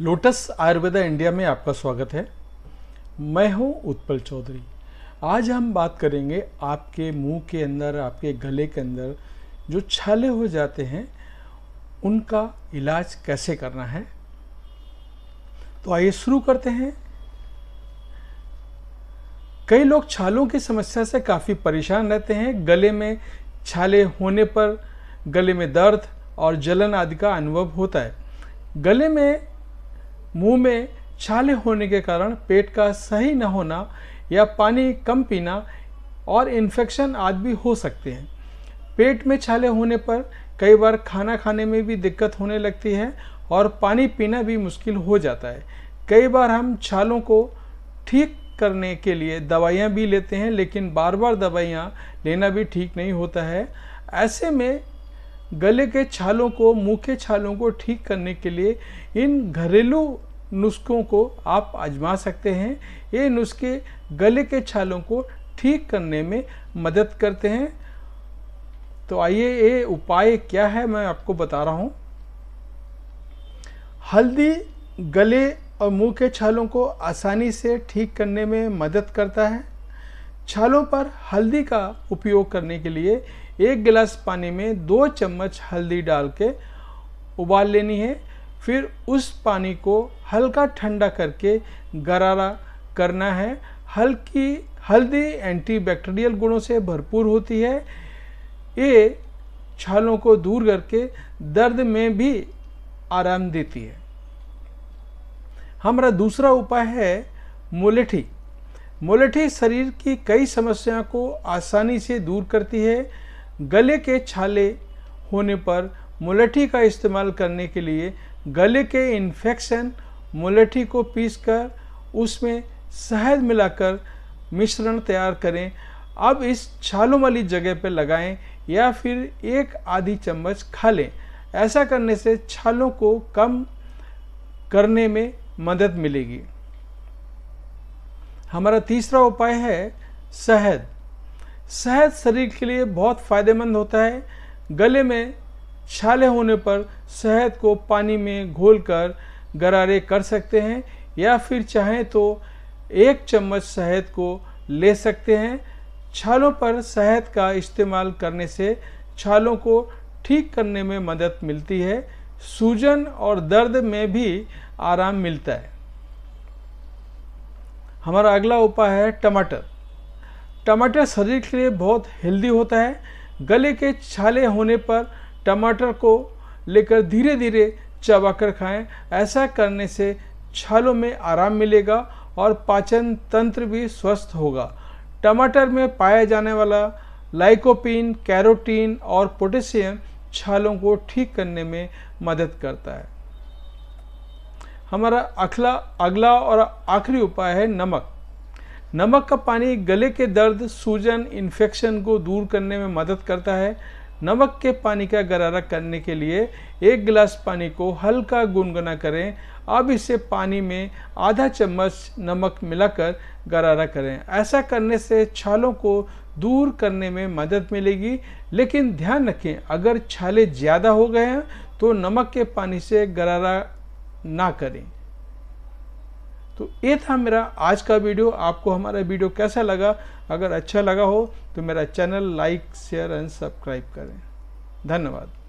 lotus Ayurveda India में आपका स्वागत है मैं हूं उत्पल चौधरी आज हम बात करेंगे आपके मुंह के अंदर आपके गले के अंदर जो छाले हो जाते हैं उनका इलाज कैसे करना है तो आइए शुरू करते हैं कई लोग छालों की समस्या से काफ़ी परेशान रहते हैं गले में छाले होने पर गले में दर्द और जलन आदि का अनुभव होता है गले में मुंह में छाले होने के कारण पेट का सही न होना या पानी कम पीना और इन्फेक्शन आदि भी हो सकते हैं पेट में छाले होने पर कई बार खाना खाने में भी दिक्कत होने लगती है और पानी पीना भी मुश्किल हो जाता है कई बार हम छालों को ठीक करने के लिए दवाइयाँ भी लेते हैं लेकिन बार बार दवाइयाँ लेना भी ठीक नहीं होता है ऐसे में गले के छालों को मुँह के छालों को ठीक करने के लिए इन घरेलू नुस्खों को आप आजमा सकते हैं ये नुस्खे गले के छालों को ठीक करने में मदद करते हैं तो आइए ये उपाय क्या है मैं आपको बता रहा हूँ हल्दी गले और मुँह के छालों को आसानी से ठीक करने में मदद करता है छालों पर हल्दी का उपयोग करने के लिए एक गिलास पानी में दो चम्मच हल्दी डाल के उबाल लेनी है फिर उस पानी को हल्का ठंडा करके गरारा करना है हल्की हल्दी एंटीबैक्टीरियल गुणों से भरपूर होती है ये छालों को दूर करके दर्द में भी आराम देती है हमारा दूसरा उपाय है मुलेठी मोलठी शरीर की कई समस्याओं को आसानी से दूर करती है गले के छाले होने पर मोलठी का इस्तेमाल करने के लिए गले के इन्फेक्शन मोलठी को पीसकर उसमें शहद मिलाकर मिश्रण तैयार करें अब इस छालों वाली जगह पर लगाएं या फिर एक आधी चम्मच खा लें ऐसा करने से छालों को कम करने में मदद मिलेगी हमारा तीसरा उपाय है शहद शहद शरीर के लिए बहुत फायदेमंद होता है गले में छाले होने पर शहद को पानी में घोलकर गरारे कर सकते हैं या फिर चाहें तो एक चम्मच शहद को ले सकते हैं छालों पर शहद का इस्तेमाल करने से छालों को ठीक करने में मदद मिलती है सूजन और दर्द में भी आराम मिलता है हमारा अगला उपाय है टमाटर टमाटर शरीर के लिए बहुत हेल्दी होता है गले के छाले होने पर टमाटर को लेकर धीरे धीरे चबाकर खाएं ऐसा करने से छालों में आराम मिलेगा और पाचन तंत्र भी स्वस्थ होगा टमाटर में पाया जाने वाला लाइकोपिन कैरोटीन और पोटेशियम छालों को ठीक करने में मदद करता है हमारा अखला अगला और आखिरी उपाय है नमक नमक का पानी गले के दर्द सूजन इन्फेक्शन को दूर करने में मदद करता है नमक के पानी का गरारा करने के लिए एक गिलास पानी को हल्का गुनगुना करें अब इसे पानी में आधा चम्मच नमक मिलाकर गरारा करें ऐसा करने से छालों को दूर करने में मदद मिलेगी लेकिन ध्यान रखें अगर छाले ज़्यादा हो गए हैं तो नमक के पानी से गरारा ना करें तो ये था मेरा आज का वीडियो आपको हमारा वीडियो कैसा लगा अगर अच्छा लगा हो तो मेरा channel like share and subscribe करें धन्यवाद